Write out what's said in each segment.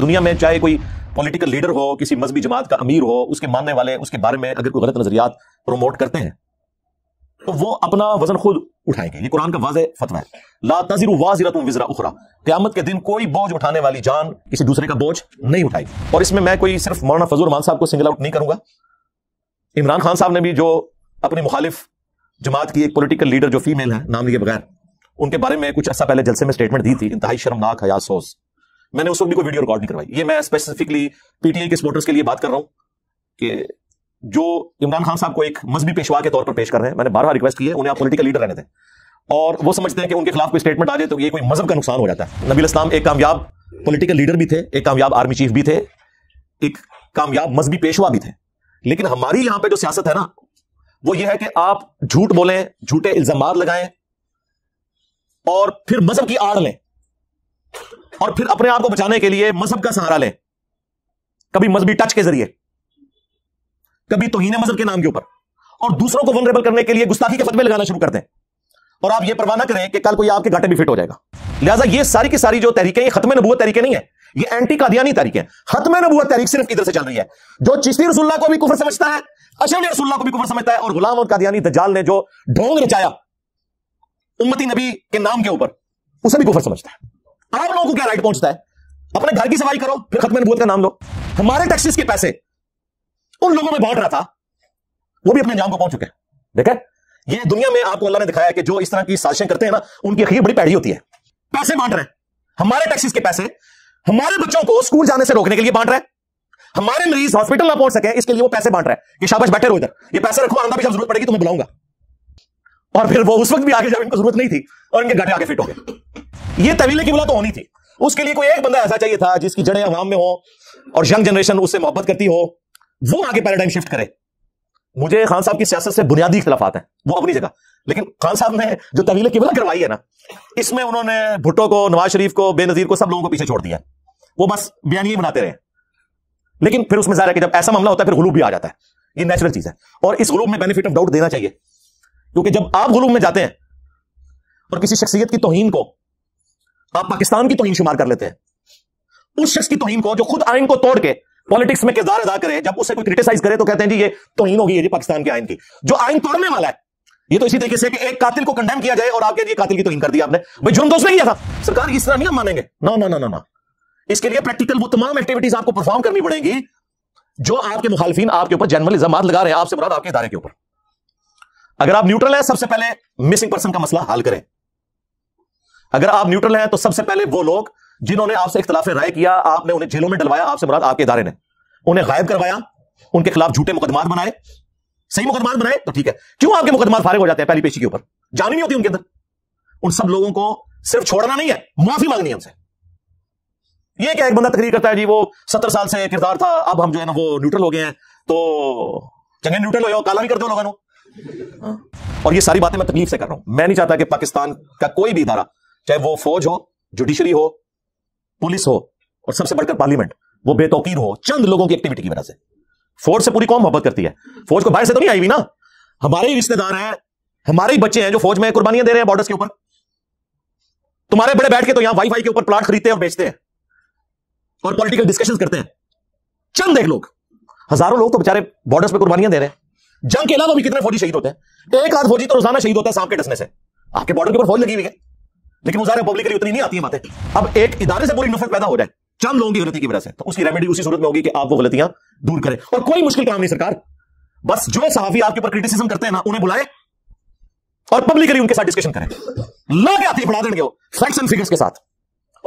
दुनिया में चाहे कोई पॉलिटिकल लीडर हो किसी मजहबी जमात का अमीर हो उसके मानने वाले उसके बारे में अगर कोई गलत नजरियात प्रोमोट करते हैं तो वो अपना वजन खुद उठाएंगे ये कुरान का वाज फतवा है ला तजिर वाजिरा विजरा उखरा क्यामत के दिन कोई बोझ उठाने वाली जान किसी दूसरे का बोझ नहीं उठाएगी और इसमें मैं कोई सिर्फ मौलाना फजल मान साहब को सिंगल आउट नहीं करूंगा इमरान खान साहब ने भी जो अपनी मुखालिफ जमात की एक पोलिटिकल लीडर जो फीमेल है नाम लिए बगैर उनके बारे में कुछ ऐसा पहले जलसे में स्टेटमेंट दी थी इंतहाई शर्मनाक हयासोस मैंने उस वक्त भी कोई वीडियो रिकॉर्ड नहीं करवाई ये मैं स्पेसिफिकली पीटीआई के स्पोर्टर्स के लिए बात कर रहा हूं कि जो इमरान खान साहब को एक मजहबी पेशवा के तौर पर पेश कर रहे हैं मैंने बार बार रिक्वेस्ट की है उन्हें आप पोलिटिकल लीडर रहने दें और वो समझते हैं कि उनके खिलाफ कोई स्टेटमेंट आ जाए तो ये कोई मजहब का नुकसान हो जाता है नबील इस्लाम एक कामयाब पोलिटिकल लीडर भी थे एक कामयाब आर्मी चीफ भी थे एक कामयाब मजहबी पेशवा भी थे लेकिन हमारी यहां पर जो सियासत है ना वो ये है कि आप झूठ बोलें झूठे इल्जाम लगाएं और फिर मजहब की आड़ लें और फिर अपने आप को बचाने के लिए मजहब का सहारा लें कभी मजहबी टच के जरिए कभी तोहन मजहब के नाम के ऊपर और दूसरों को वनरेबल करने के लिए गुस्ताखी के फतवे लगाना शुरू कर दें और आप यह परवाना करें कि कल कोई आपके घाटे भी फिट हो जाएगा लिहाजा ये सारी की सारी जो तरीके ये खत्म नबूत तरीके नहीं है ये एंटी कादियानी तरीके है खत्म नबूत तहरीक सिर्फ इधर से चल रही है जो चिश्ती रसुल्ला को भी कुफर समझता है अशर रसुल्ला को भी कुफर समझता है और गुलाम और कादियानी दजाल ने जो ढोंग रचाया उम्मती नबी के नाम के ऊपर उसे भी कुफर समझता है आप लोगों को क्या राइट पहुंचता है अपने घर की सफाई करो फिर खत्म का नाम लो हमारे टैक्सेस के पैसे उन लोगों में बांट रहा था वो भी अपने अंजाम को पहुंच चुके देखे ये दुनिया में आपको अल्लाह ने दिखाया कि जो इस तरह की साजिशें करते हैं ना उनकी अखीर बड़ी पैड़ी होती है पैसे बांट रहे हैं हमारे टैक्सेस के पैसे हमारे बच्चों को स्कूल जाने से रोकने के लिए बांट रहे हैं हमारे मरीज हॉस्पिटल ना पहुंच सके इसके लिए वो पैसे बांट रहे हैं कि शाबाश बैठे रहो इधर ये पैसे रखो आंदा भी जब जरूरत पड़ेगी तो मैं बुलाऊंगा और फिर वो उस वक्त भी आगे जब इनको जरूरत नहीं थी और इनके गड्ढे आगे फिट हो गए ये तवीले बुला तो होनी थी उसके लिए कोई एक बंदा ऐसा चाहिए था जिसकी जड़ें अवाम में हो और यंग जनरेशन उससे मोहब्बत करती हो वो आगे पैराडाइम शिफ्ट करे मुझे खान साहब की सियासत से बुनियादी इख्तलाफात हैं वो अपनी जगह लेकिन खान साहब ने जो तवीले की बुला करवाई है ना इसमें उन्होंने भुट्टो को नवाज शरीफ को बेनजीर को सब लोगों को पीछे छोड़ दिया वो बस बयान ही बनाते रहे लेकिन फिर उसमें रहा है कि जब ऐसा मामला होता है फिर गुलूब भी आ जाता है ये नेचुरल चीज है और इस गुलूब में बेनिफिट ऑफ डाउट देना चाहिए क्योंकि जब आप गुलूम में जाते हैं और किसी शख्सियत की तोहन को आप पाकिस्तान की तोहन शुमार कर लेते हैं उस शख्स की तोहन को जो खुद आइन को तोड़ के पॉलिटिक्स में किरदार अदा करे जब उसे कोई क्रिटिसाइज करे तो कहते हैं जी ये तोहन होगी ये जी पाकिस्तान के आइन की जो आइन तोड़ने वाला है ये तो इसी तरीके से कि एक कातिल को कंडेम किया जाए और आपके लिए कातिल की तोहीन कर दी आपने भाई जुर्म तो उसने किया था सरकार इस तरह नहीं हम मानेंगे ना ना ना ना ना इसके लिए प्रैक्टिकल वो तमाम एक्टिविटीज आपको परफॉर्म करनी पड़ेगी जो आपके मुखालफी आपके ऊपर जनरल इजाम लगा रहे हैं आपसे बुरा आपके इदारे के ऊपर अगर आप न्यूट्रल हैं सबसे पहले मिसिंग पर्सन का मसला हल करें अगर आप न्यूट्रल हैं तो सबसे पहले वो लोग जिन्होंने आपसे इख्तलाफ राय किया आपने उन्हें जेलों में डलवाया आपसे मुराद आपके इदारे ने उन्हें गायब करवाया उनके खिलाफ झूठे मुकदमा बनाए सही मुकदमा बनाए तो ठीक है क्यों आपके मुकदमा फारे हो जाते हैं पहली पेशी के ऊपर जानी नहीं होती उनके अंदर उन सब लोगों को सिर्फ छोड़ना नहीं है माफी मांगनी है उनसे ये क्या एक बंदा तकरीर करता है जी वो सत्तर साल से किरदार था अब हम जो है ना वो न्यूट्रल हो गए हैं तो चंगे न्यूट्रल हो काला भी करते हो लोगों हाँ। और ये सारी बातें मैं तकलीफ से कर रहा हूं मैं नहीं चाहता कि पाकिस्तान का कोई भी इदारा चाहे वो फौज हो जुडिशरी हो पुलिस हो और सबसे बढ़कर पार्लियामेंट वो बेतौकीर हो चंद लोगों की एक्टिविटी की वजह से फौज से पूरी कौन मोहब्बत करती है फौज को बाहर से तो नहीं आई हुई ना हमारे ही रिश्तेदार हैं हमारे ही बच्चे हैं जो फौज में कुर्बानियां दे रहे हैं बॉर्डर के ऊपर तुम्हारे बड़े बैठ के तो यहां वाईफाई के ऊपर प्लाट खरीदते हैं और बेचते हैं और पॉलिटिकल डिस्कशन करते हैं चंद एक लोग हजारों लोग तो बेचारे बॉर्डर्स पे कुर्बानियां दे रहे हैं जंग के अलावा भी कितने फौजी शहीद होते हैं एक आध फौजी तो रोजाना शहीद होता है सांप के डसने से आपके बॉर्डर के ऊपर फौज लगी हुई है लेकिन पब्लिक उतनी नहीं आती है बातें अब एक इदारे से पूरी नफरत पैदा हो जाए चंद लोगों की गलती की वजह से तो उसकी रेमेडी उसी सूरत में होगी कि आप वो गलतियां दूर करें और कोई मुश्किल काम नहीं सरकार बस जो सहाफी आपके ऊपर क्रिटिसिज्म करते हैं ना उन्हें बुलाए और पब्लिकली उनके साथ डिस्कशन करें ला के आती बढ़ा देंगे फैक्ट्स एंड फिगर्स के साथ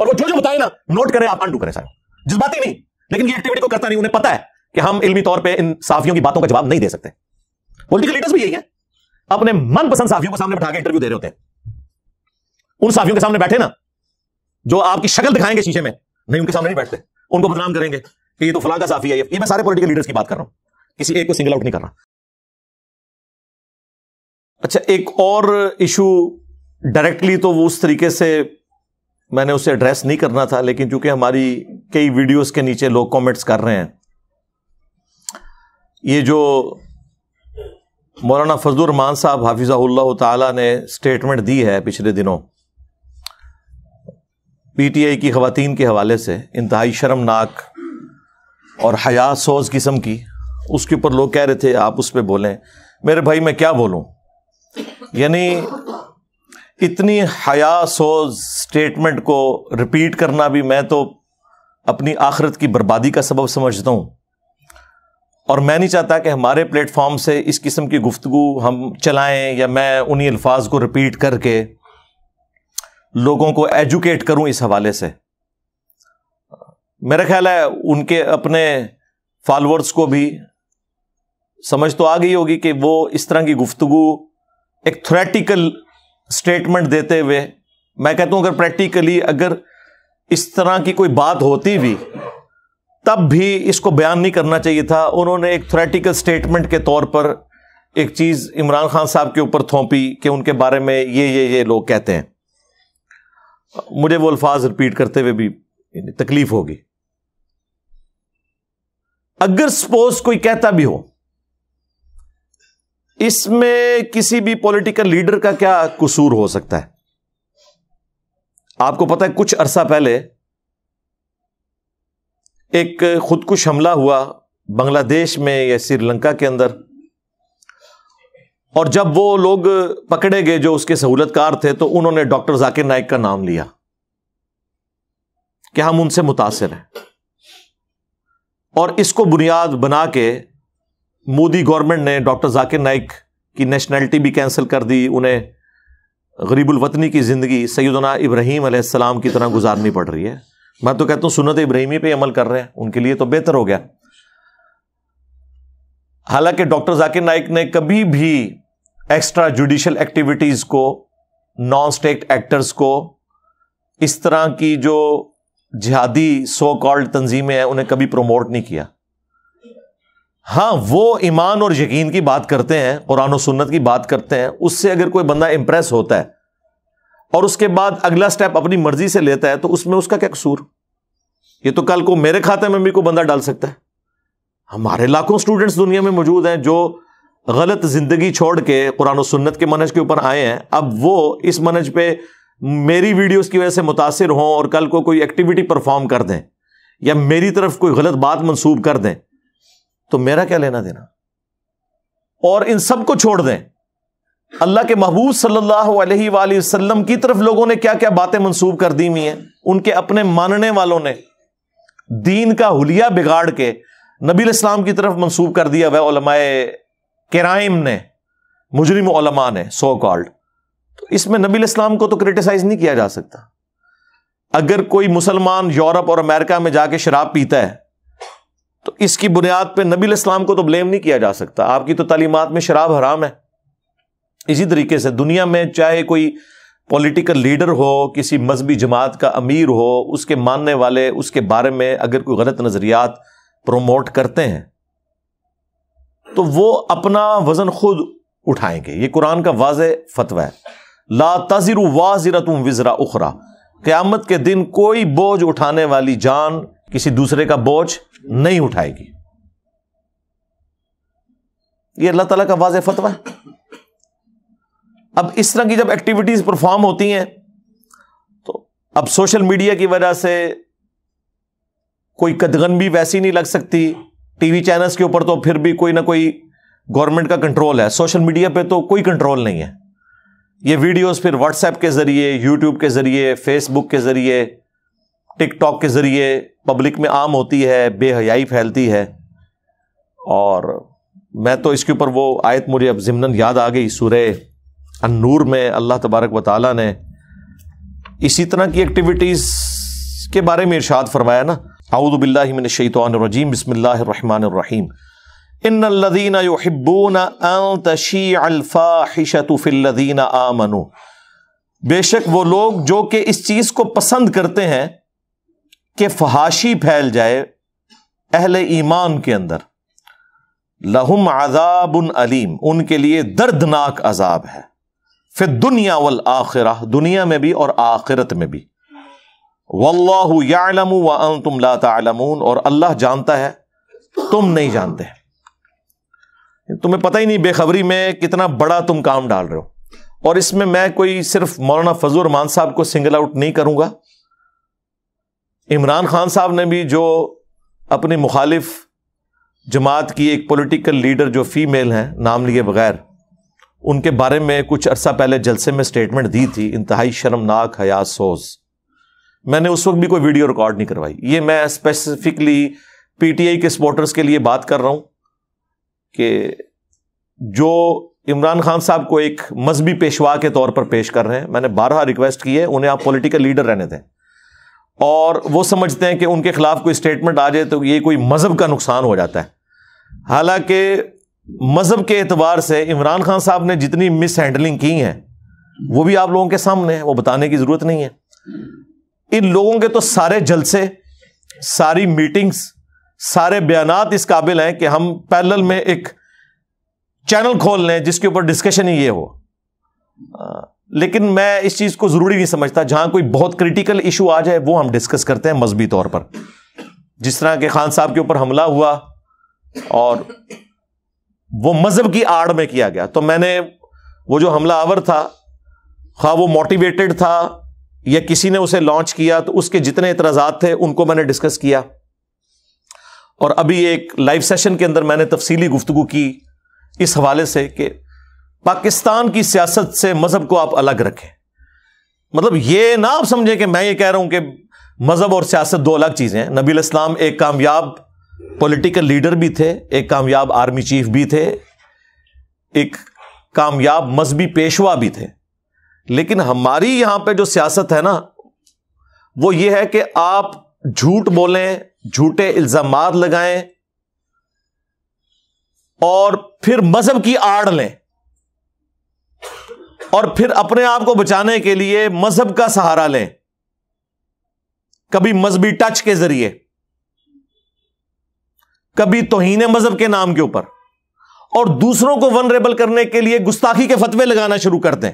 और वो जो जो बताए ना नोट करें आप अंडू करें सर ही नहीं लेकिन ये एक्टिविटी को करता नहीं उन्हें पता है कि हम इल्मी तौर पर इन साफियों की बातों का जवाब नहीं दे सकते पोलिटिकल लीडर्स भी यही है अपने मनपसंद साफियों के सामने बैठा के इंटरव्यू दे रहे होते हैं उन साफियों के सामने बैठे ना जो आपकी शक्ल दिखाएंगे शीशे में नहीं उनके सामने नहीं बैठते उनको बदनाम करेंगे कि ये तो फला का साफी है ये मैं सारे पॉलिटिकल लीडर्स की बात कर रहा हूं किसी एक को सिंगल आउट नहीं कर रहा अच्छा एक और इशू डायरेक्टली तो वो उस तरीके से मैंने उसे एड्रेस नहीं करना था लेकिन चूंकि हमारी कई वीडियोस के नीचे लोग कमेंट्स कर रहे हैं ये जो मौलाना फजलरहमान साहब हाफिज़ाल्ला ताला ने स्टेटमेंट दी है पिछले दिनों पी टी आई की खातन के हवाले से इंतहाई शर्मनाक और हया सोज किस्म की उसके ऊपर लोग कह रहे थे आप उस पर बोलें मेरे भाई मैं क्या बोलूँ यानी इतनी हया सोज स्टेटमेंट को रिपीट करना भी मैं तो अपनी आखरत की बर्बादी का सबब समझता हूँ और मैं नहीं चाहता कि हमारे प्लेटफॉर्म से इस किस्म की गुफ्तु हम चलाएं या मैं उन्हीं अल्फाज को रिपीट करके लोगों को एजुकेट करूं इस हवाले से मेरा ख्याल है उनके अपने फॉलोअर्स को भी समझ तो आ गई होगी कि वो इस तरह की गुफ्तु एक थ्रेटिकल स्टेटमेंट देते हुए मैं कहता हूं अगर प्रैक्टिकली अगर इस तरह की कोई बात होती भी तब भी इसको बयान नहीं करना चाहिए था उन्होंने एक थ्रेटिकल स्टेटमेंट के तौर पर एक चीज़ इमरान खान साहब के ऊपर थोपी कि उनके बारे में ये ये ये लोग कहते हैं मुझे वो अल्फाज रिपीट करते हुए भी तकलीफ होगी अगर सपोज कोई कहता भी हो इसमें किसी भी पॉलिटिकल लीडर का क्या कसूर हो सकता है आपको पता है कुछ अरसा पहले एक खुदकुश हमला हुआ बांग्लादेश में या श्रीलंका के अंदर और जब वो लोग पकड़े गए जो उसके सहूलतकार थे तो उन्होंने डॉक्टर जाकिर नाइक का नाम लिया कि हम उनसे मुतासर हैं और इसको बुनियाद बना के मोदी गवर्नमेंट ने डॉक्टर जाकिर नाइक की नेशनैलिटी भी कैंसिल कर दी उन्हें गरीबुलवतनी की ज़िंदगी सैदना इब्राहिम आसमाम की तरह गुजारनी पड़ रही है मैं तो कहता हूं सुनत इब्राहिमी पे अमल कर रहे हैं उनके लिए तो बेहतर हो गया हालांकि डॉक्टर जाकिर नाइक ने कभी भी एक्स्ट्रा जुडिशल एक्टिविटीज को नॉन स्टेट एक्टर्स को इस तरह की जो जिहादी सो कॉल्ड तंजीमें हैं उन्हें कभी प्रमोट नहीं किया हाँ वो ईमान और यकीन की बात करते हैं कुरान और सुन्नत की बात करते हैं उससे अगर कोई बंदा इंप्रेस होता है और उसके बाद अगला स्टेप अपनी मर्जी से लेता है तो उसमें उसका क्या कसूर ये तो कल को मेरे खाते में भी को बंदा डाल सकता है हमारे लाखों स्टूडेंट्स दुनिया में मौजूद हैं जो गलत जिंदगी छोड़ के कुरान सुन्नत के मनज के ऊपर आए हैं अब वो इस मनज पे मेरी वीडियोस की वजह से मुतासर हों और कल को कोई एक्टिविटी परफॉर्म कर दें या मेरी तरफ कोई गलत बात मंसूब कर दें तो मेरा क्या लेना देना और इन सबको छोड़ दें अल्लाह के महबूब सल्लल्लाहु अलैहि वसल्लम की तरफ लोगों ने क्या क्या बातें मंसूब कर दी हुई हैं उनके अपने मानने वालों ने दीन का हुलिया बिगाड़ के नबी इस्लाम की तरफ मंसूब कर दिया वह ओलमाए कराइम ने मुजरिम ने सो कॉल्ड तो इसमें नबी इस्लाम को तो क्रिटिसाइज नहीं किया जा सकता अगर कोई मुसलमान यूरोप और अमेरिका में जाके शराब पीता है तो इसकी बुनियाद पर नबी इस्लाम को तो ब्लेम नहीं किया जा सकता आपकी तो तालीमत में शराब हराम है इसी तरीके से दुनिया में चाहे कोई पॉलिटिकल लीडर हो किसी मजहबी जमात का अमीर हो उसके मानने वाले उसके बारे में अगर कोई गलत नज़रियात प्रोमोट करते हैं तो वो अपना वजन खुद उठाएंगे ये कुरान का वाज फतवा है ला तजिर वाजिरा तुम विजरा उखरा क़्यामत के दिन कोई बोझ उठाने वाली जान किसी दूसरे का बोझ नहीं उठाएगी ये अल्लाह तला का वाज फतवा है अब इस तरह की जब एक्टिविटीज़ परफॉर्म होती हैं तो अब सोशल मीडिया की वजह से कोई कदगन भी वैसी नहीं लग सकती टीवी चैनल्स के ऊपर तो फिर भी कोई ना कोई गवर्नमेंट का कंट्रोल है सोशल मीडिया पे तो कोई कंट्रोल नहीं है ये वीडियोस फिर व्हाट्सएप के ज़रिए यूट्यूब के ज़रिए फेसबुक के ज़रिए टिकटॉक के ज़रिए पब्लिक में आम होती है बेहयाई फैलती है और मैं तो इसके ऊपर वो आयत मुझे अब ज़िमनन याद आ गई सूर्य अनूर में अल्लाह तबारक व ताली ने इसी तरह की एक्टिविटीज़ के बारे में इर्शाद फरमाया ना आउदबिल्लिमिन शैतवानरजीम बसमिल्लाम इन लदीना योहिब्बून तशी अल्फ़ाहिशतफ़िल्लदीना बेशक वो लोग जो कि इस चीज़ को पसंद करते हैं कि फहाशी फैल जाए अहल ईमान के अंदर लहुम आजाबन अलीम उनके लिए दर्दनाक अजाब है फिर दुनिया वल आखिर दुनिया में भी और आखिरत में भी वल्लाम व तुम लातामून और अल्लाह जानता है तुम नहीं जानते तुम्हें पता ही नहीं बेखबरी में कितना बड़ा तुम काम डाल रहे हो और इसमें मैं कोई सिर्फ मौलाना फजल रहमान साहब को सिंगल आउट नहीं करूंगा इमरान खान साहब ने भी जो अपनी मुखालिफ जमात की एक पॉलिटिकल लीडर जो फीमेल हैं नाम लिए बगैर उनके बारे में कुछ अरसा पहले जलसे में स्टेटमेंट दी थी इंतहाई शर्मनाक हयात सोज मैंने उस वक्त भी कोई वीडियो रिकॉर्ड नहीं करवाई ये मैं स्पेसिफिकली पीटीआई के सपोर्टर्स के लिए बात कर रहा हूं कि जो इमरान खान साहब को एक मजहबी पेशवा के तौर पर पेश कर रहे हैं मैंने बारह रिक्वेस्ट की है उन्हें आप पॉलिटिकल लीडर रहने दें और वो समझते हैं कि उनके खिलाफ कोई स्टेटमेंट आ जाए तो ये कोई मजहब का नुकसान हो जाता है हालांकि मज़हब के एतबार से इमरान खान साहब ने जितनी मिस हैंडलिंग की है वो भी आप लोगों के सामने है वो बताने की ज़रूरत नहीं है इन लोगों के तो सारे जलसे सारी मीटिंग्स सारे बयान इस काबिल हैं कि हम पैनल में एक चैनल खोल लें जिसके ऊपर डिस्कशन ही ये हो आ, लेकिन मैं इस चीज़ को ज़रूरी नहीं समझता जहां कोई बहुत क्रिटिकल इशू आ जाए वो हम डिस्कस करते हैं मजहबी तौर पर जिस तरह के खान साहब के ऊपर हमला हुआ और वो मजहब की आड़ में किया गया तो मैंने वो जो हमला आवर था खा हाँ, वो मोटिवेटेड था या किसी ने उसे लॉन्च किया तो उसके जितने इतराजा थे उनको मैंने डिस्कस किया और अभी एक लाइव सेशन के अंदर मैंने तफसीली गुफ्तु की इस हवाले से कि पाकिस्तान की सियासत से मजहब को आप अलग रखें मतलब ये ना आप समझें कि मैं ये कह रहा हूं कि मजहब और सियासत दो अलग चीज़ें हैं नबी एक कामयाब पॉलिटिकल लीडर भी थे एक कामयाब आर्मी चीफ भी थे एक कामयाब मजहबी पेशवा भी थे लेकिन हमारी यहां पे जो सियासत है ना वो ये है कि आप झूठ बोलें झूठे इल्जाम लगाएं और फिर मजहब की आड़ लें और फिर अपने आप को बचाने के लिए मजहब का सहारा लें कभी मजहबी टच के जरिए कभी तोहन मजहब के नाम के ऊपर और दूसरों को वनरेबल करने के लिए गुस्ताखी के फतवे लगाना शुरू कर दें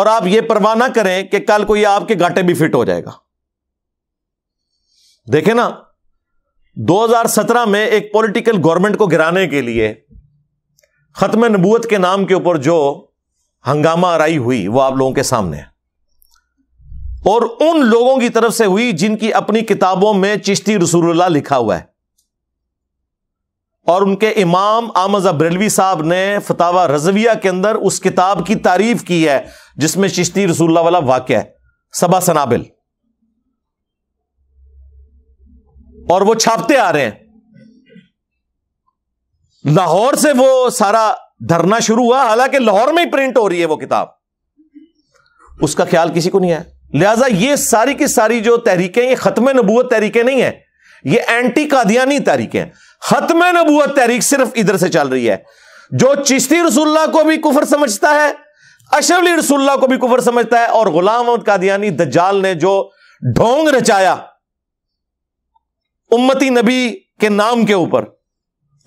और आप यह परवाह ना करें कि कल को यह आपके घाटे भी फिट हो जाएगा देखे ना 2017 में एक पॉलिटिकल गवर्नमेंट को गिराने के लिए खत्म नबूत के नाम के ऊपर जो हंगामा आराई हुई वो आप लोगों के सामने है और उन लोगों की तरफ से हुई जिनकी अपनी किताबों में चिश्ती रसूलुल्लाह लिखा हुआ है और उनके इमाम आमज बरेलवी साहब ने फतावा रजविया के अंदर उस किताब की तारीफ की है जिसमें चिश्ती रसूल वाला वाक्य है सबा सनाबिल और वो छापते आ रहे हैं लाहौर से वो सारा धरना शुरू हुआ हालांकि लाहौर में ही प्रिंट हो रही है वो किताब उसका ख्याल किसी को नहीं है लिहाजा ये सारी की सारी जो तहरीकें ये खत्म नबूत तहरीकें नहीं है ये एंटी कादियानी तहरीकें खत्म नबूत तहरीक सिर्फ इधर से चल रही है जो चिश्ती रसुल्ला को भी कुफर समझता है अशरली रसुल्ला को भी कुफर समझता है और गुलाम अहमद कादियानी दज्जाल ने जो ढोंग रचाया उम्मती नबी के नाम के ऊपर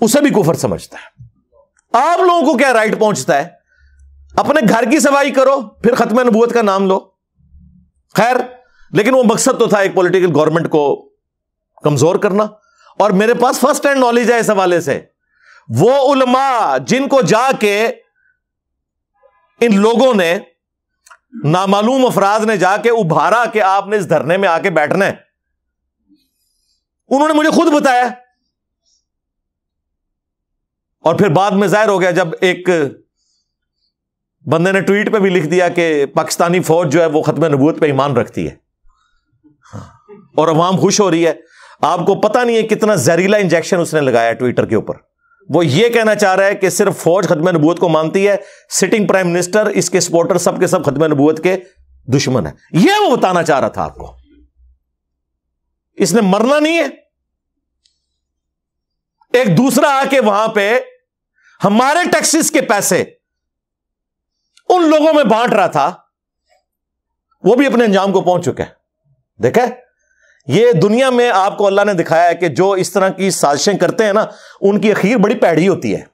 उसे भी कुफर समझता है आप लोगों को क्या राइट पहुंचता है अपने घर की सफाई करो फिर खत्म नबूत का नाम लो खैर लेकिन वो मकसद तो था एक पॉलिटिकल गवर्नमेंट को कमजोर करना और मेरे पास फर्स्ट हैंड नॉलेज है इस हवाले से वो उलमा जिनको जाके इन लोगों ने नामालूम अफराज ने जाके उभारा कि आपने इस धरने में आके बैठना है उन्होंने मुझे खुद बताया और फिर बाद में जाहिर हो गया जब एक बंदे ने ट्वीट पे भी लिख दिया कि पाकिस्तानी फौज जो है वो खत्म नबूत पे ईमान रखती है हाँ। और अवाम खुश हो रही है आपको पता नहीं है कितना जहरीला इंजेक्शन उसने लगाया ट्विटर के ऊपर वो ये कहना चाह रहा है कि सिर्फ फौज खत्म नबूत को मानती है सिटिंग प्राइम मिनिस्टर इसके सपोर्टर सबके सब खत्म नबूत के दुश्मन है यह वो बताना चाह रहा था आपको इसने मरना नहीं है एक दूसरा आके वहां पे हमारे टैक्सेस के पैसे उन लोगों में बांट रहा था वो भी अपने अंजाम को पहुंच चुका है देखा ये दुनिया में आपको अल्लाह ने दिखाया है कि जो इस तरह की साजिशें करते हैं ना उनकी अखीर बड़ी पैड़ी होती है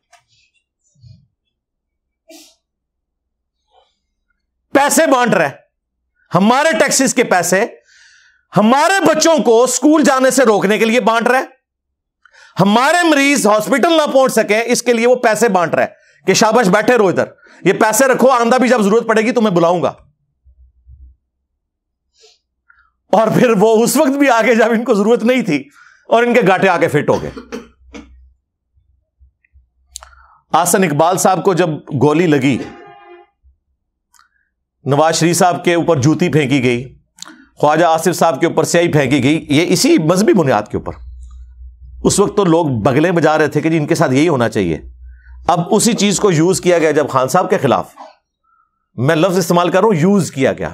पैसे बांट रहे हमारे टैक्सेस के पैसे हमारे बच्चों को स्कूल जाने से रोकने के लिए बांट रहे हमारे मरीज हॉस्पिटल ना पहुंच सके इसके लिए वो पैसे बांट रहे हैं कि शाबाश बैठे रो इधर ये पैसे रखो आंदा भी जब जरूरत पड़ेगी तो मैं बुलाऊंगा और फिर वो उस वक्त भी आगे जब इनको जरूरत नहीं थी और इनके गाटे आके फिट हो गए आसन इकबाल साहब को जब गोली लगी नवाज शरीफ साहब के ऊपर जूती फेंकी गई ख्वाजा आसिफ साहब के ऊपर स्याही फेंकी गई ये इसी मजहबी बुनियाद के ऊपर उस वक्त तो लोग बगले बजा रहे थे कि जी इनके साथ यही होना चाहिए अब उसी चीज को यूज किया गया जब खान साहब के खिलाफ मैं लफ्ज इस्तेमाल कर रहा हूं यूज किया गया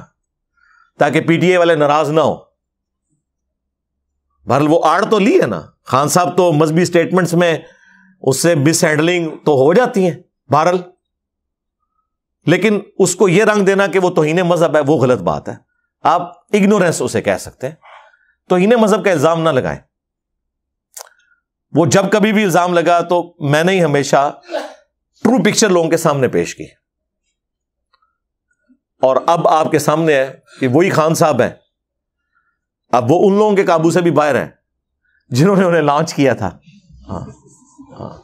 ताकि पीटीए वाले नाराज ना हो बहरल वो आड़ तो ली है ना खान साहब तो मजहबी स्टेटमेंट्स में उससे मिस हैंडलिंग तो हो जाती है बहरल लेकिन उसको यह रंग देना कि वो तोहन मजहब है वो गलत बात है आप इग्नोरेंस उसे कह सकते हैं तोहन मजहब का इल्जाम ना लगाएं वो जब कभी भी इल्जाम लगा तो मैंने ही हमेशा ट्रू पिक्चर लोगों के सामने पेश की और अब आपके सामने है कि वही खान साहब हैं अब वो उन लोगों के काबू से भी बाहर हैं जिन्होंने उन्हें लॉन्च किया था हाँ, हाँ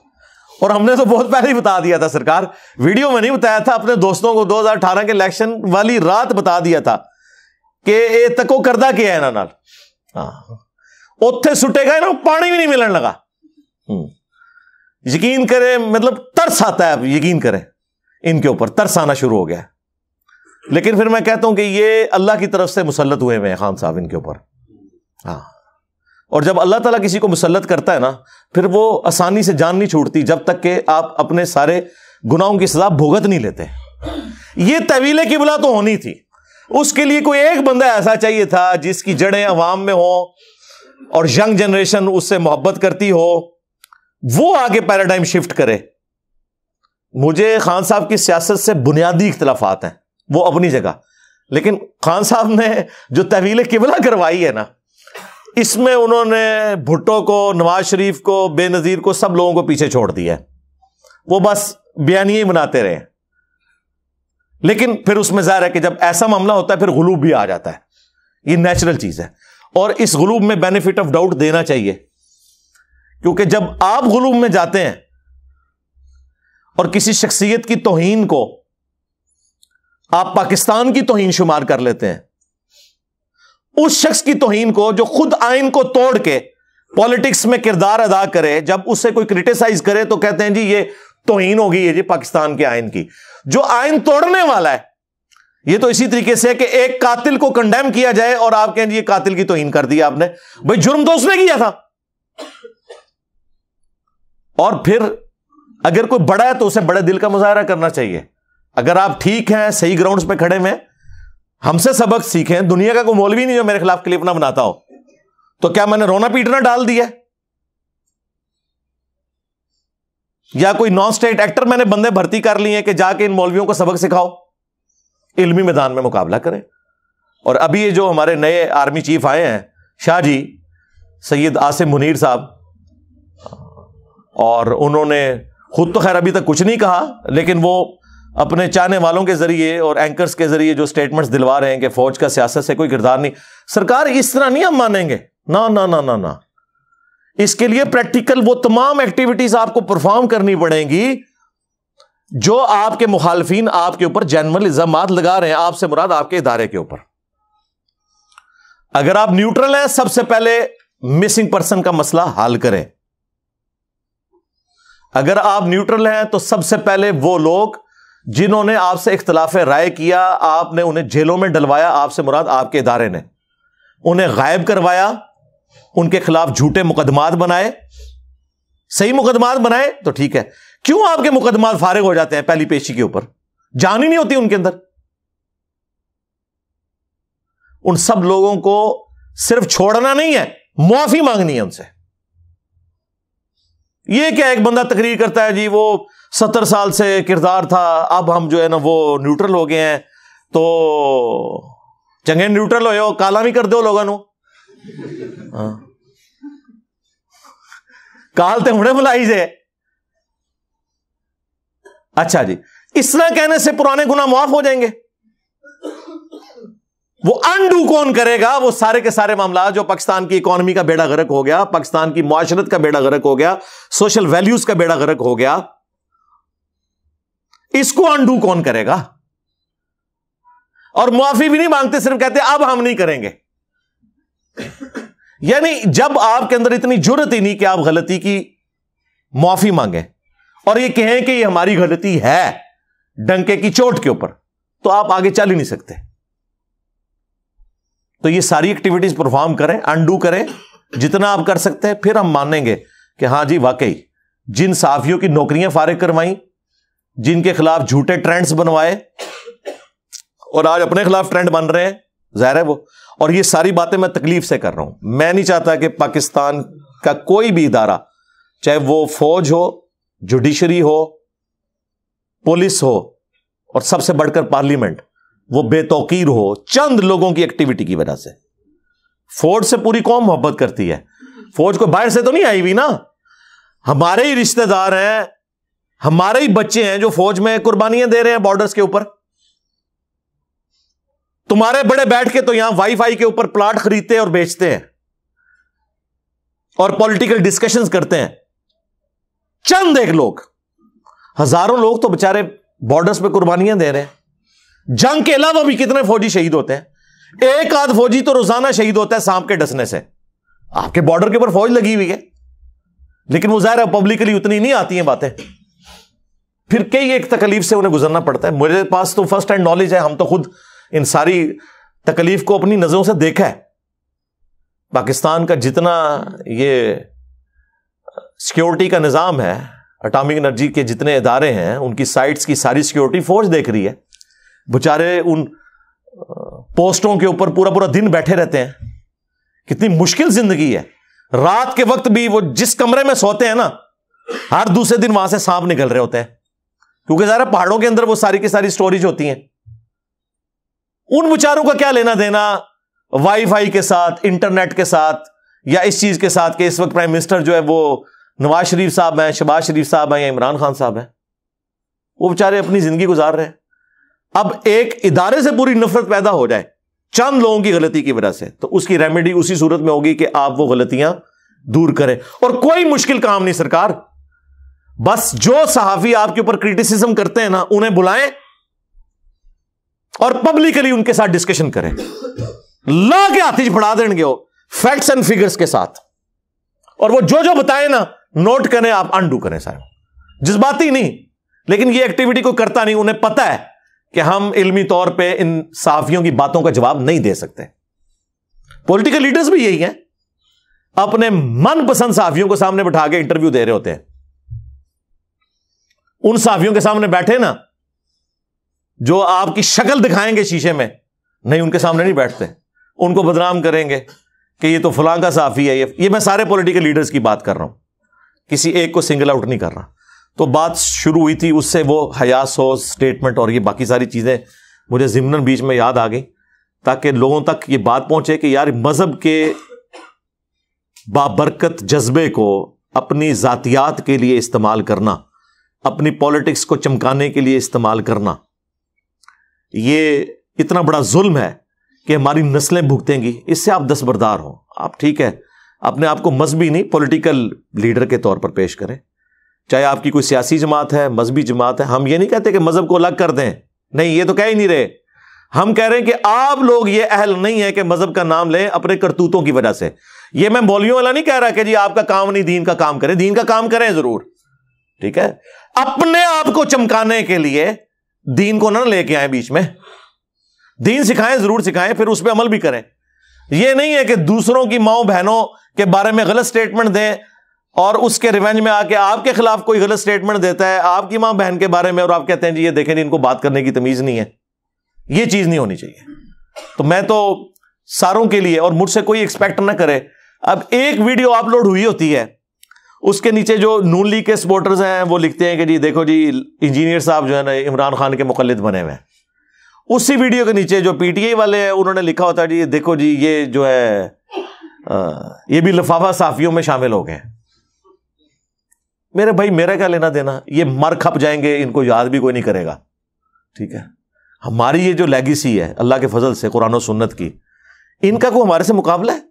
और हमने तो बहुत पहले ही बता दिया था सरकार वीडियो में नहीं बताया था अपने दोस्तों को 2018 के इलेक्शन वाली रात बता दिया था कि ये तको करदा क्या है इन्होंने हाँ ਉੱਥੇ ਸੁੱਟੇ ਗਏ ਨਾ ਪਾਣੀ ਵੀ ਨਹੀਂ यकीन करें मतलब तरस आता है अब यकीन करें इनके ऊपर तरस आना शुरू हो गया लेकिन फिर मैं कहता हूं कि ये अल्लाह की तरफ से मुसलत हुए हुए हैं खान साहब इनके ऊपर हाँ और जब अल्लाह ताला किसी को मुसलत करता है ना फिर वो आसानी से जान नहीं छूटती जब तक के आप अपने सारे गुनाहों की सजा भुगत नहीं लेते ये तवीले की बुला तो होनी थी उसके लिए कोई एक बंदा ऐसा चाहिए था जिसकी जड़ें अवाम में हो और यंग जनरेशन उससे मोहब्बत करती हो वो आगे पैराडाइम शिफ्ट करे मुझे खान साहब की सियासत से बुनियादी इख्तलाफात हैं वो अपनी जगह लेकिन खान साहब ने जो तहवील किबला करवाई है ना इसमें उन्होंने भुट्टो को नवाज शरीफ को बेनज़ीर को सब लोगों को पीछे छोड़ दिया है वो बस बयानिए बनाते रहे लेकिन फिर उसमें जाहिर है कि जब ऐसा मामला होता है फिर गलूब भी आ जाता है ये नेचुरल चीज़ है और इस गलूब में बेनिफिट ऑफ डाउट देना चाहिए क्योंकि जब आप गलूब में जाते हैं और किसी शख्सियत की तोहन को आप पाकिस्तान की तोहन शुमार कर लेते हैं उस शख्स की तोहन को जो खुद आइन को तोड़ के पॉलिटिक्स में किरदार अदा करे जब उसे कोई क्रिटिसाइज करे तो कहते हैं जी ये तोहन होगी ये जी पाकिस्तान के आइन की जो आइन तोड़ने वाला है ये तो इसी तरीके से कि एक कातिल को कंडेम किया जाए और आप कहें जी ये कातिल की तोहन कर दी आपने भाई जुर्म तो उसने किया था और फिर अगर कोई बड़ा है तो उसे बड़े दिल का मुजाहरा करना चाहिए अगर आप ठीक हैं सही ग्राउंड्स पे खड़े हुए हमसे सबक सीखें दुनिया का कोई मौलवी नहीं जो मेरे खिलाफ क्लिप ना बनाता हो तो क्या मैंने रोना पीटना डाल दिया या कोई नॉन स्टेट एक्टर मैंने बंदे भर्ती कर लिए कि जाके इन मौलवियों को सबक सिखाओ इल्मी मैदान में मुकाबला करें और अभी ये जो हमारे नए आर्मी चीफ आए हैं शाह जी सैयद आसिम मुनीर साहब और उन्होंने खुद तो खैर अभी तक कुछ नहीं कहा लेकिन वो अपने चाहने वालों के जरिए और एंकर्स के जरिए जो स्टेटमेंट्स दिलवा रहे हैं कि फौज का सियासत से कोई किरदार नहीं सरकार इस तरह नहीं हम मानेंगे ना ना ना ना ना इसके लिए प्रैक्टिकल वो तमाम एक्टिविटीज आपको परफॉर्म करनी पड़ेंगी जो आपके मुखालफिन आपके ऊपर जनरल इल्जाम लगा रहे हैं आपसे मुराद आपके इदारे के ऊपर अगर आप न्यूट्रल हैं सबसे पहले मिसिंग पर्सन का मसला हल करें अगर आप न्यूट्रल हैं तो सबसे पहले वो लोग जिन्होंने आपसे इख्तलाफ राय किया आपने उन्हें जेलों में डलवाया आपसे मुराद आपके इदारे ने उन्हें गायब करवाया उनके खिलाफ झूठे मुकदमात बनाए सही मुकदमात बनाए तो ठीक है क्यों आपके मुकदमात फारिग हो जाते हैं पहली पेशी के ऊपर जान ही नहीं होती उनके अंदर उन सब लोगों को सिर्फ छोड़ना नहीं है मुआफी मांगनी है उनसे यह क्या एक बंदा तकरीर करता है जी वो सत्तर साल से किरदार था अब हम जो है ना वो न्यूट्रल हो गए हैं तो चंगे न्यूट्रल हो काला भी कर दो लोगों हाँ। काल तो हमने बुलाई जे अच्छा जी इस तरह कहने से पुराने गुना माफ हो जाएंगे वो अनडू कौन करेगा वो सारे के सारे मामला जो पाकिस्तान की इकोनॉमी का बेड़ा गरक हो गया पाकिस्तान की माशरत का बेड़ा गरक हो गया सोशल वैल्यूज का बेड़ा गरक हो गया इसको अंडू कौन करेगा और मुआफी भी नहीं मांगते सिर्फ कहते अब हम नहीं करेंगे यानी जब आपके अंदर इतनी जरूरत ही नहीं कि आप गलती की मुआफी मांगे और ये कहें कि ये हमारी गलती है डंके की चोट के ऊपर तो आप आगे चल ही नहीं सकते तो ये सारी एक्टिविटीज परफॉर्म करें अंडू करें जितना आप कर सकते हैं फिर हम मानेंगे कि हां जी वाकई जिन साफियों की नौकरियां फारिग करवाई जिनके खिलाफ झूठे ट्रेंड्स बनवाए और आज अपने खिलाफ ट्रेंड बन रहे हैं जाहिर है वो और ये सारी बातें मैं तकलीफ से कर रहा हूं मैं नहीं चाहता कि पाकिस्तान का कोई भी इदारा चाहे वो फौज हो जुडिशरी हो पुलिस हो और सबसे बढ़कर पार्लियामेंट वो बेतौकीर हो चंद लोगों की एक्टिविटी की वजह से फौज से पूरी कौम मोहब्बत करती है फौज को बाहर से तो नहीं आई हुई ना हमारे ही रिश्तेदार हैं हमारे ही बच्चे हैं जो फौज में कुर्बानियां दे रहे हैं बॉर्डर्स के ऊपर तुम्हारे बड़े बैठ के तो यहां वाईफाई के ऊपर प्लाट खरीदते हैं और बेचते हैं और पॉलिटिकल डिस्कशंस करते हैं चंद एक लोग हजारों लोग तो बेचारे बॉर्डर्स पे कुर्बानियां दे रहे हैं जंग के अलावा भी कितने फौजी शहीद होते हैं एक आध फौजी तो रोजाना शहीद होता है सांप के डसने से आपके बॉर्डर के ऊपर फौज लगी हुई है लेकिन वो जाहिर है पब्लिकली उतनी नहीं आती हैं बातें फिर कई एक तकलीफ से उन्हें गुजरना पड़ता है मेरे पास तो फर्स्ट हैंड नॉलेज है हम तो खुद इन सारी तकलीफ को अपनी नज़रों से देखा है पाकिस्तान का जितना ये सिक्योरिटी का निज़ाम है अटामिक एनर्जी के जितने इदारे हैं उनकी साइट्स की सारी सिक्योरिटी फोर्स देख रही है बेचारे उन पोस्टों के ऊपर पूरा पूरा दिन बैठे रहते हैं कितनी मुश्किल जिंदगी है रात के वक्त भी वो जिस कमरे में सोते हैं ना हर दूसरे दिन वहां से सांप निकल रहे होते हैं क्योंकि ज़रा पहाड़ों के अंदर वो सारी की सारी स्टोरेज होती हैं उन विचारों का क्या लेना देना वाईफाई के साथ इंटरनेट के साथ या इस चीज़ के साथ कि इस वक्त प्राइम मिनिस्टर जो है वो नवाज शरीफ साहब हैं शबाज शरीफ साहब हैं या इमरान खान साहब हैं वो बेचारे अपनी ज़िंदगी गुजार रहे हैं अब एक इदारे से पूरी नफरत पैदा हो जाए चंद लोगों की गलती की वजह से तो उसकी रेमेडी उसी सूरत में होगी कि आप वो गलतियां दूर करें और कोई मुश्किल काम नहीं सरकार बस जो सहाफी आपके ऊपर क्रिटिसिज्म करते हैं ना उन्हें बुलाएं और पब्लिकली उनके साथ डिस्कशन करें ला के हाथी पढ़ा देंगे वो फैक्ट्स एंड फिगर्स के साथ और वो जो जो बताए ना नोट करें आप अंडू करें सारे जज्बाती नहीं लेकिन ये एक्टिविटी को करता नहीं उन्हें पता है कि हम इल्मी तौर पे इन साफियों की बातों का जवाब नहीं दे सकते पॉलिटिकल लीडर्स भी यही हैं अपने मनपसंद साफियों को सामने बैठा के इंटरव्यू दे रहे होते हैं उन साफियों के सामने बैठे ना जो आपकी शक्ल दिखाएंगे शीशे में नहीं उनके सामने नहीं बैठते उनको बदनाम करेंगे कि ये तो फलां का साफी है ये ये मैं सारे पॉलिटिकल लीडर्स की बात कर रहा हूं किसी एक को सिंगल आउट नहीं कर रहा तो बात शुरू हुई थी उससे वो हयास हो स्टेटमेंट और ये बाकी सारी चीज़ें मुझे जिमन बीच में याद आ गई ताकि लोगों तक ये बात पहुंचे कि यार मज़हब के बाबरकत जज्बे को अपनी ज़ातियात के लिए इस्तेमाल करना अपनी पॉलिटिक्स को चमकाने के लिए इस्तेमाल करना ये इतना बड़ा जुल्म है कि हमारी नस्लें भुगतेंगी इससे आप दस्तबरदार हो आप ठीक है अपने आप को मजहबी नहीं पॉलिटिकल लीडर के तौर पर पेश करें चाहे आपकी कोई सियासी जमात है मजहबी जमात है हम ये नहीं कहते कि मजहब को अलग कर दें नहीं ये तो कह ही नहीं रहे हम कह रहे हैं कि आप लोग ये अहल नहीं है कि मजहब का नाम लें अपने करतूतों की वजह से ये मैं बोलियों वाला नहीं कह रहा कि जी आपका काम नहीं दीन का काम करें दीन का काम करें जरूर ठीक है अपने आप को चमकाने के लिए दीन को ना लेके आए बीच में दीन सिखाएं जरूर सिखाएं फिर उस पर अमल भी करें यह नहीं है कि दूसरों की माओ बहनों के बारे में गलत स्टेटमेंट दें और उसके रिवेंज में आके आपके खिलाफ कोई गलत स्टेटमेंट देता है आपकी मां बहन के बारे में और आप कहते हैं जी ये देखें इनको बात करने की तमीज नहीं है ये चीज नहीं होनी चाहिए तो मैं तो सारों के लिए और मुझसे कोई एक्सपेक्ट ना करे अब एक वीडियो अपलोड हुई होती है उसके नीचे जो नून लीग के सपोर्टर्स हैं वो लिखते हैं कि जी देखो जी इंजीनियर साहब जो है ना इमरान खान के मुखलद बने हुए हैं उसी वीडियो के नीचे जो पीटीआई वाले हैं उन्होंने लिखा होता है जी देखो जी ये जो है आ, ये भी लफाफा साफियों में शामिल हो गए मेरे भाई मेरा क्या लेना देना ये मर खप जाएंगे इनको याद भी कोई नहीं करेगा ठीक है हमारी ये जो लेगेसी है अल्लाह के फजल से कुरान सुन्नत की इनका को हमारे से मुकाबला है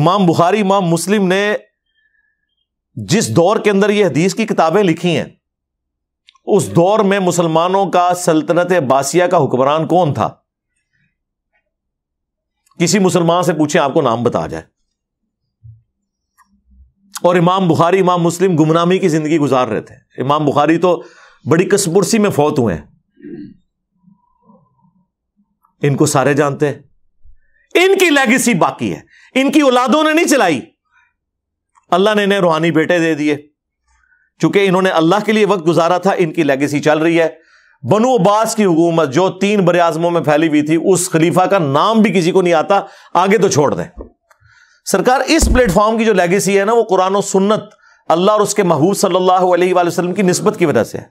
इमाम बुखारी इमाम मुस्लिम ने जिस दौर के अंदर ये हदीस की किताबें लिखी हैं उस दौर में मुसलमानों का सल्तनत बासिया का हुक्मरान कौन था किसी मुसलमान से पूछे आपको नाम बता जाए और इमाम बुखारी इमाम मुस्लिम गुमनामी की जिंदगी गुजार रहे थे इमाम बुखारी तो बड़ी कसपुरसी में फौत हुए हैं इनको सारे जानते हैं इनकी लेगेसी बाकी है इनकी औलादों ने नहीं चलाई अल्लाह ने इन्हें रूहानी बेटे दे दिए चूंकि इन्होंने अल्लाह के लिए वक्त गुजारा था इनकी लेगेसी चल रही है बनु अब्बास की हुकूमत जो तीन बर आजमों में फैली हुई थी उस खलीफा का नाम भी किसी को नहीं आता आगे तो छोड़ दें सरकार इस प्लेटफॉर्म की जो लेगेसी है ना वो कुरान और सुन्नत अल्लाह और उसके महबूब सल्लल्लाहु अलैहि वसल्लम की नस्बत की वजह से है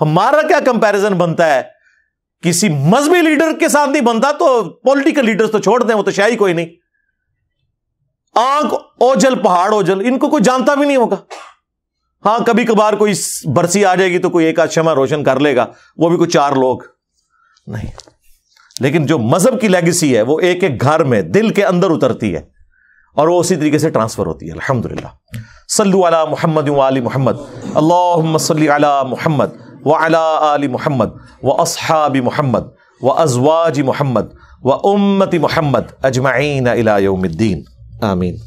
हमारा क्या कंपैरिजन बनता है किसी मजहबी लीडर के साथ नहीं बनता तो पॉलिटिकल लीडर्स तो छोड़ दें वो तो शायद कोई नहीं आंख ओझल पहाड़ ओझल इनको कोई जानता भी नहीं होगा हाँ कभी कभार कोई बरसी आ जाएगी तो कोई एक आध क्षमा रोशन कर लेगा वो भी कोई चार लोग नहीं लेकिन जो मजहब की लेगेसी है वो एक एक घर में दिल के अंदर उतरती है और वो उसी तरीके से ट्रांसफर होती है अलहमदिल्ला सल्लु अला मोहम्मद वाली मोहम्मद अल्लाह अला मोहम्मद व अला आली मोहम्मद व असहाबी मोहम्मद व अजवाजी मोहम्मद व उम्मती मोहम्मद अजमाइन अला Amin.